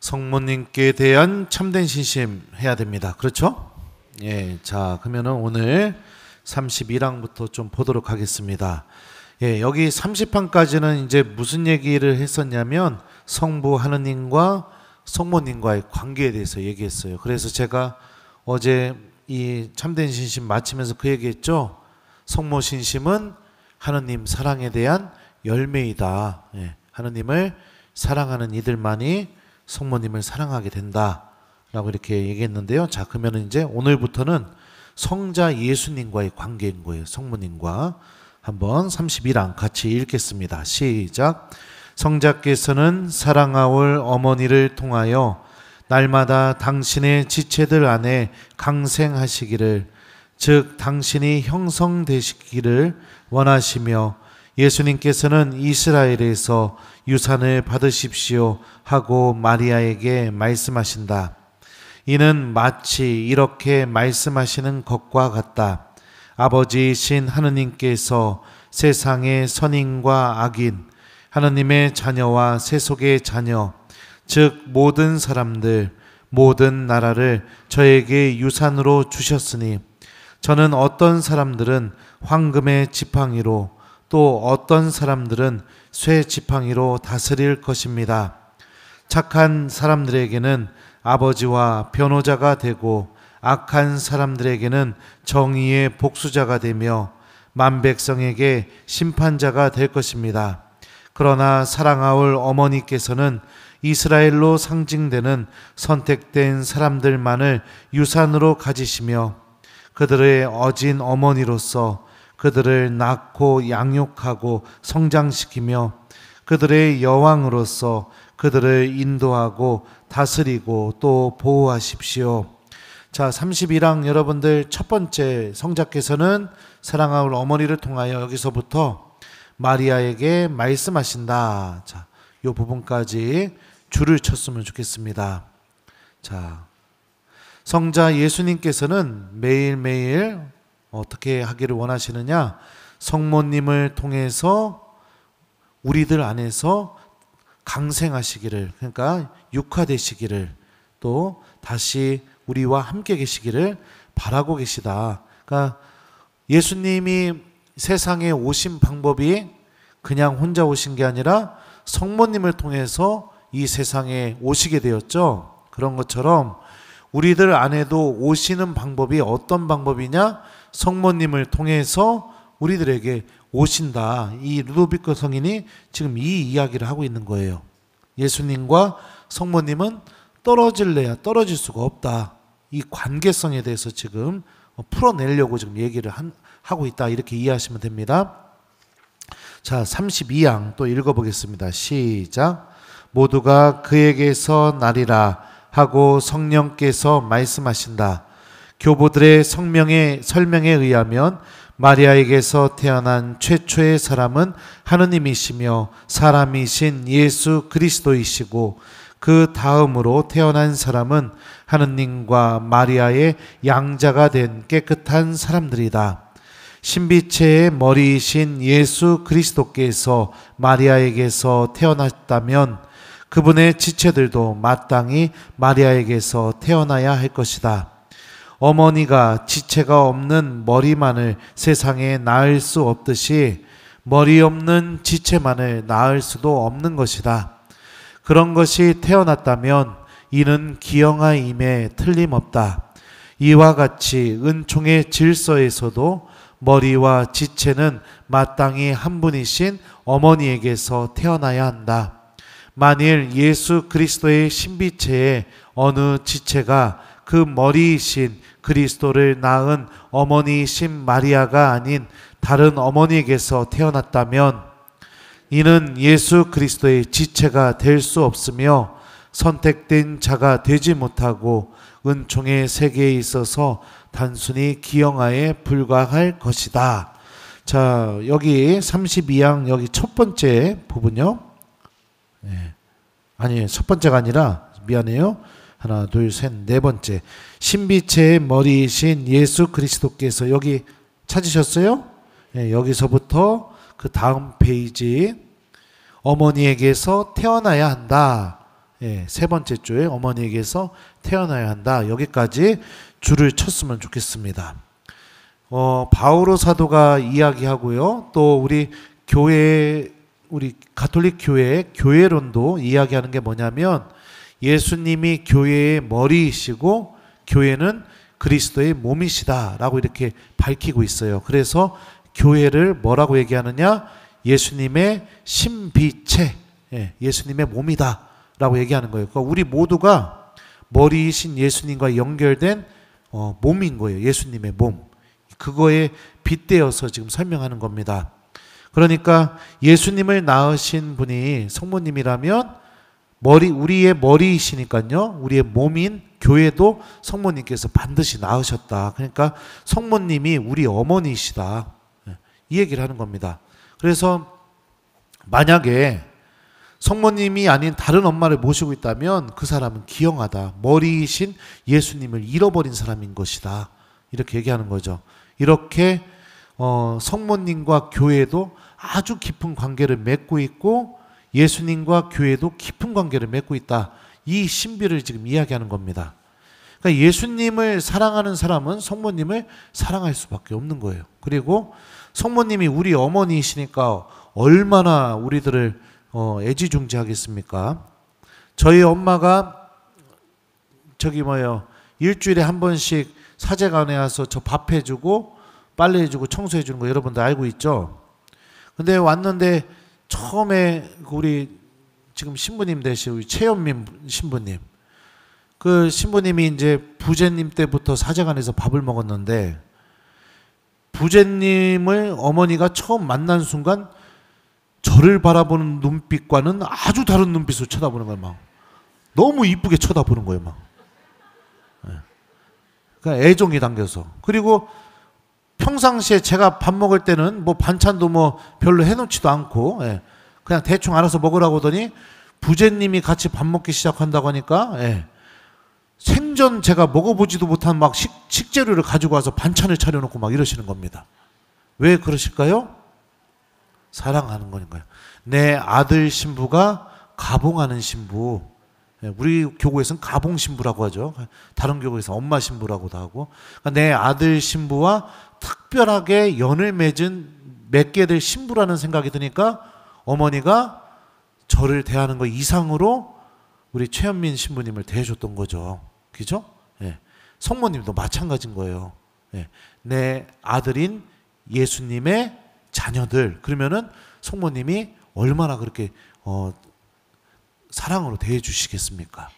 성모님께 대한 참된 신심 해야 됩니다. 그렇죠? 예. 자, 그러면 오늘 32항부터 좀 보도록 하겠습니다. 예, 여기 30항까지는 이제 무슨 얘기를 했었냐면 성부 하느님과 성모님과의 관계에 대해서 얘기했어요. 그래서 제가 어제 이 참된 신심 마치면서 그 얘기했죠. 성모 신심은 하느님 사랑에 대한 열매이다. 예, 하느님을 사랑하는 이들만이 성모님을 사랑하게 된다라고 이렇게 얘기했는데요. 자, 그러면 이제 오늘부터는 성자 예수님과의 관계인 거예요. 성모님과 한번 31항 같이 읽겠습니다. 시작. 성자께서는 사랑하올 어머니를 통하여 날마다 당신의 지체들 안에 강생하시기를 즉 당신이 형성되시기를 원하시며 예수님께서는 이스라엘에서 유산을 받으십시오 하고 마리아에게 말씀하신다. 이는 마치 이렇게 말씀하시는 것과 같다. 아버지 신 하느님께서 세상의 선인과 악인, 하느님의 자녀와 세속의 자녀, 즉 모든 사람들, 모든 나라를 저에게 유산으로 주셨으니 저는 어떤 사람들은 황금의 지팡이로 또 어떤 사람들은 쇠 지팡이로 다스릴 것입니다. 착한 사람들에게는 아버지와 변호자가 되고 악한 사람들에게는 정의의 복수자가 되며 만백성에게 심판자가 될 것입니다. 그러나 사랑하올 어머니께서는 이스라엘로 상징되는 선택된 사람들만을 유산으로 가지시며 그들의 어진 어머니로서 그들을 낳고 양육하고 성장시키며 그들의 여왕으로서 그들을 인도하고 다스리고 또 보호하십시오. 자, 31항 여러분들 첫 번째 성자께서는 사랑하는 어머니를 통하여 여기서부터 마리아에게 말씀하신다. 자, 요 부분까지 줄을 쳤으면 좋겠습니다. 자, 성자 예수님께서는 매일매일 어떻게 하기를 원하시느냐? 성모님을 통해서 우리들 안에서 강생하시기를, 그러니까 육화되시기를, 또 다시 우리와 함께 계시기를 바라고 계시다. 그러니까 예수님이 세상에 오신 방법이 그냥 혼자 오신 게 아니라 성모님을 통해서 이 세상에 오시게 되었죠. 그런 것처럼 우리들 안에도 오시는 방법이 어떤 방법이냐? 성모님을 통해서 우리들에게 오신다. 이루도비크 성인이 지금 이 이야기를 하고 있는 거예요. 예수님과 성모님은 떨어질래야 떨어질 수가 없다. 이 관계성에 대해서 지금 풀어내려고 지금 얘기를 한, 하고 있다. 이렇게 이해하시면 됩니다. 자, 32항 또 읽어보겠습니다. 시작. 모두가 그에게서 나리라 하고 성령께서 말씀하신다. 교보들의 성명의 설명에 의하면 마리아에게서 태어난 최초의 사람은 하느님이시며 사람이신 예수 그리스도이시고 그 다음으로 태어난 사람은 하느님과 마리아의 양자가 된 깨끗한 사람들이다. 신비체의 머리이신 예수 그리스도께서 마리아에게서 태어났다면 그분의 지체들도 마땅히 마리아에게서 태어나야 할 것이다. 어머니가 지체가 없는 머리만을 세상에 낳을 수 없듯이 머리 없는 지체만을 낳을 수도 없는 것이다. 그런 것이 태어났다면 이는 기영하임에 틀림없다. 이와 같이 은총의 질서에서도 머리와 지체는 마땅히 한 분이신 어머니에게서 태어나야 한다. 만일 예수 그리스도의 신비체에 어느 지체가 그 머리이신 그리스도를 낳은 어머니이신 마리아가 아닌 다른 어머니에게서 태어났다면 이는 예수 그리스도의 지체가 될 수 없으며 선택된 자가 되지 못하고 은총의 세계에 있어서 단순히 기영아에 불과할 것이다. 자, 여기 32항 여기 첫 번째 부분요. 네. 아니, 첫 번째가 아니라 미안해요. 하나, 둘, 셋, 네 번째. 신비체의 머리이신 예수 그리스도께서 여기 찾으셨어요? 네, 여기서부터 그 다음 페이지. 어머니에게서 태어나야 한다. 예, 세 번째 조에 어머니에게서 태어나야 한다. 여기까지 줄을 쳤으면 좋겠습니다. 어, 바오로 사도가 이야기하고요. 또 우리 교회, 우리 가톨릭 교회, 교회론도 이야기하는 게 뭐냐면 예수님이 교회의 머리이시고 교회는 그리스도의 몸이시다라고 이렇게 밝히고 있어요. 그래서 교회를 뭐라고 얘기하느냐? 예수님의 신비체, 예, 예수님의 몸이다라고 얘기하는 거예요. 그러니까 우리 모두가 머리이신 예수님과 연결된 어, 몸인 거예요. 예수님의 몸. 그거에 빗대어서 지금 설명하는 겁니다. 그러니까 예수님을 낳으신 분이 성모님이라면 머리 우리의 머리이시니까요. 우리의 몸인 교회도 성모님께서 반드시 낳으셨다. 그러니까 성모님이 우리 어머니이시다. 예, 이 얘기를 하는 겁니다. 그래서 만약에 성모님이 아닌 다른 엄마를 모시고 있다면 그 사람은 기형하다. 머리이신 예수님을 잃어버린 사람인 것이다. 이렇게 얘기하는 거죠. 이렇게 어, 성모님과 교회도 아주 깊은 관계를 맺고 있고 예수님과 교회도 깊은 관계를 맺고 있다. 이 신비를 지금 이야기하는 겁니다. 그러니까 예수님을 사랑하는 사람은 성모님을 사랑할 수밖에 없는 거예요. 그리고 성모님이 우리 어머니이시니까 얼마나 우리들을 어, 애지중지하겠습니까? 저희 엄마가 저기 뭐요 일주일에 한 번씩 사제관에 와서 저 밥 해주고 빨래해주고 청소해주는 거 여러분들 알고 있죠? 근데 왔는데 처음에 그 우리 지금 신부님 되신 우리 최현민 신부님 그 신부님이 이제 부제님 때부터 사제관에서 밥을 먹었는데 부제님을 어머니가 처음 만난 순간 저를 바라보는 눈빛과는 아주 다른 눈빛으로 쳐다보는 거예요. 막 너무 이쁘게 쳐다보는 거예요. 막 예. 그러니까 애정이 담겨서 그리고 평상시에 제가 밥 먹을 때는 뭐 반찬도 뭐 별로 해놓지도 않고 예. 그냥 대충 알아서 먹으라고 하더니 부제님이 같이 밥 먹기 시작한다고 하니까 예. 생전 제가 먹어보지도 못한 막 식, 식재료를 가지고 와서 반찬을 차려놓고 막 이러시는 겁니다. 왜 그러실까요? 사랑하는 거니까요. 내 아들 신부가 가봉하는 신부. 예, 우리 교구에서는 가봉 신부라고 하죠. 다른 교구에서 엄마 신부라고도 하고. 그러니까 내 아들 신부와 특별하게 연을 맺은 맺게 될 신부라는 생각이 드니까 어머니가 저를 대하는 것 이상으로 우리 최현민 신부님을 대해줬던 거죠. 그죠? 예. 성모님도 마찬가지인 거예요. 예. 내 아들인 예수님의 자녀들 그러면은 성모님이 얼마나 그렇게 어, 사랑으로 대해주시겠습니까?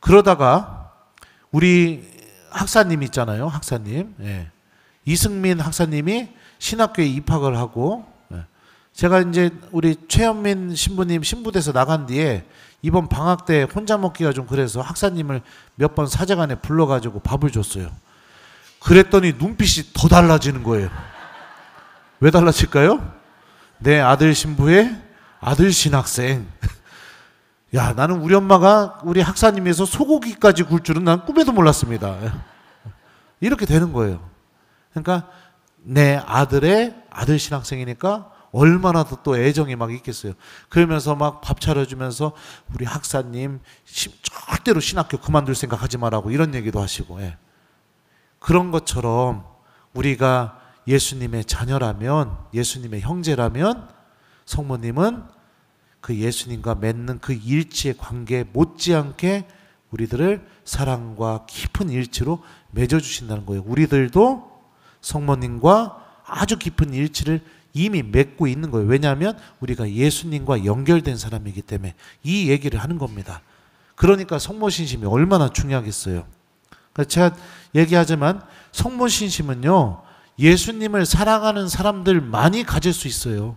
그러다가 우리 학사님 있잖아요, 학사님. 예. 이승민 학사님이 신학교에 입학을 하고 예. 제가 이제 우리 최현민 신부님 신부돼서 나간 뒤에 이번 방학 때 혼자 먹기가 좀 그래서 학사님을 몇 번 사제관에 불러가지고 밥을 줬어요. 그랬더니 눈빛이 더 달라지는 거예요. 왜 달라질까요? 내 아들 신부의 아들 신학생. 야, 나는 우리 엄마가 우리 학사님에서 소고기까지 굴 줄은 난 꿈에도 몰랐습니다. 예. 이렇게 되는 거예요. 그러니까 내 아들의 아들 신학생이니까 얼마나 또 애정이 막 있겠어요. 그러면서 막 밥 차려주면서 우리 학사님 절대로 신학교 그만둘 생각하지 말라고 이런 얘기도 하시고 예. 그런 것처럼 우리가 예수님의 자녀라면 예수님의 형제라면 성모님은 그 예수님과 맺는 그 일치의 관계 못지않게 우리들을 사랑과 깊은 일치로 맺어주신다는 거예요. 우리들도 성모님과 아주 깊은 일치를 이미 맺고 있는 거예요. 왜냐하면 우리가 예수님과 연결된 사람이기 때문에 이 얘기를 하는 겁니다. 그러니까 성모신심이 얼마나 중요하겠어요. 그러니까 제가 얘기하지만 성모신심은요, 예수님을 사랑하는 사람들만이 가질 수 있어요.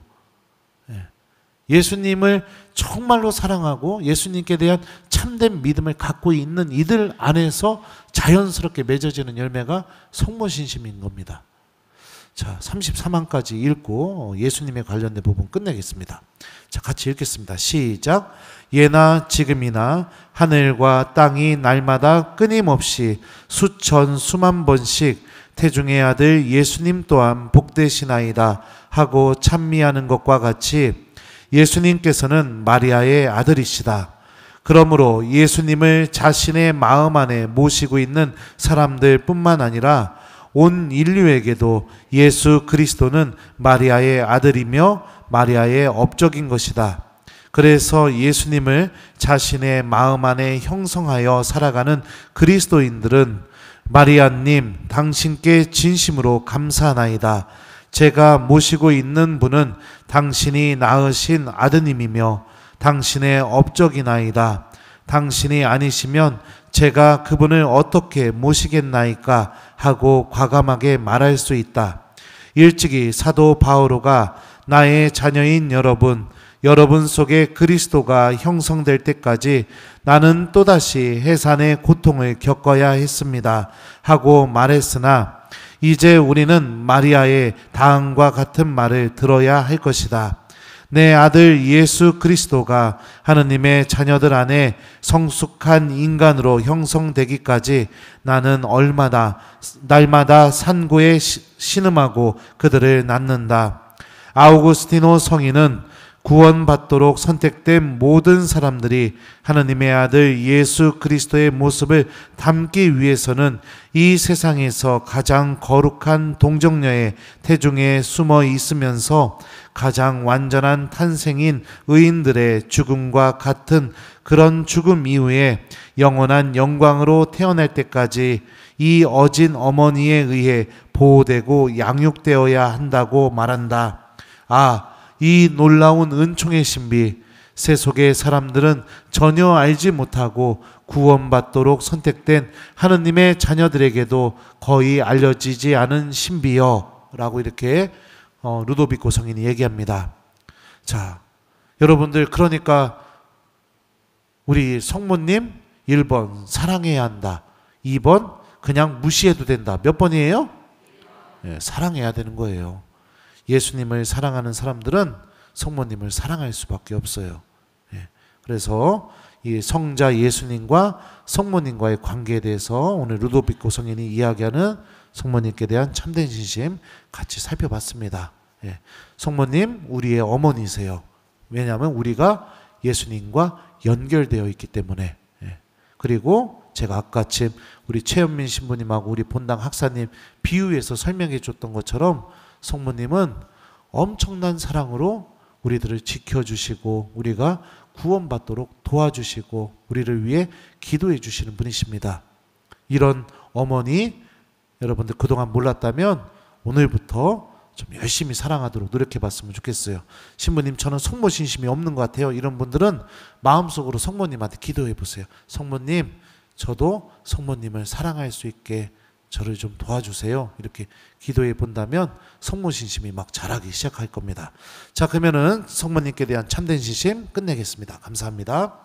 예수님을 정말로 사랑하고 예수님께 대한 참된 믿음을 갖고 있는 이들 안에서 자연스럽게 맺어지는 열매가 성모신심인 겁니다. 자, 33항까지 읽고 어, 예수님에 관련된 부분 끝내겠습니다. 자, 같이 읽겠습니다. 시작. 예나 지금이나 하늘과 땅이 날마다 끊임없이 수천 수만 번씩 태중의 아들 예수님 또한 복되시나이다 하고 찬미하는 것과 같이 예수님께서는 마리아의 아들이시다. 그러므로 예수님을 자신의 마음 안에 모시고 있는 사람들 뿐만 아니라 온 인류에게도 예수 그리스도는 마리아의 아들이며 마리아의 업적인 것이다. 그래서 예수님을 자신의 마음 안에 형성하여 살아가는 그리스도인들은 마리아님, 당신께 진심으로 감사하나이다. 제가 모시고 있는 분은 당신이 낳으신 아드님이며 당신의 업적이나이다. 당신이 아니시면 제가 그분을 어떻게 모시겠나이까 하고 과감하게 말할 수 있다. 일찍이 사도 바오로가 나의 자녀인 여러분, 여러분 속에 그리스도가 형성될 때까지 나는 또다시 해산의 고통을 겪어야 했습니다. 하고 말했으나 이제 우리는 마리아의 다음과 같은 말을 들어야 할 것이다. 내 아들 예수 그리스도가 하느님의 자녀들 안에 성숙한 인간으로 형성되기까지 나는 얼마다 날마다 산고에 신음하고 그들을 낳는다. 아우구스티노 성인은 구원받도록 선택된 모든 사람들이 하나님의 아들 예수 그리스도의 모습을 담기 위해서는 이 세상에서 가장 거룩한 동정녀의 태중에 숨어 있으면서 가장 완전한 탄생인 의인들의 죽음과 같은 그런 죽음 이후에 영원한 영광으로 태어날 때까지 이 어진 어머니에 의해 보호되고 양육되어야 한다고 말한다. 아, 이 놀라운 은총의 신비, 세속의 사람들은 전혀 알지 못하고 구원받도록 선택된 하느님의 자녀들에게도 거의 알려지지 않은 신비여 라고 이렇게 어, 루도비코 성인이 얘기합니다. 자, 여러분들 그러니까 우리 성모님 1번 사랑해야 한다. 2번 그냥 무시해도 된다. 몇 번이에요? 네, 사랑해야 되는 거예요. 예수님을 사랑하는 사람들은 성모님을 사랑할 수밖에 없어요. 예. 그래서 이 성자 예수님과 성모님과의 관계에 대해서 오늘 루도비코 성인이 이야기하는 성모님께 대한 참된 진심 같이 살펴봤습니다. 예. 성모님 우리의 어머니세요. 왜냐하면 우리가 예수님과 연결되어 있기 때문에 예. 그리고 제가 아까쯤 우리 최현민 신부님하고 우리 본당 학사님 비유에서 설명해 줬던 것처럼 성모님은 엄청난 사랑으로 우리들을 지켜주시고 우리가 구원받도록 도와주시고 우리를 위해 기도해 주시는 분이십니다. 이런 어머니 여러분들 그동안 몰랐다면 오늘부터 좀 열심히 사랑하도록 노력해 봤으면 좋겠어요. 신부님, 저는 성모 신심이 없는 것 같아요. 이런 분들은 마음속으로 성모님한테 기도해 보세요. 성모님, 저도 성모님을 사랑할 수 있게 저를 좀 도와주세요. 이렇게 기도해 본다면 성모신심이 막 자라기 시작할 겁니다. 자, 그러면은 성모님께 대한 참된 신심 끝내겠습니다. 감사합니다.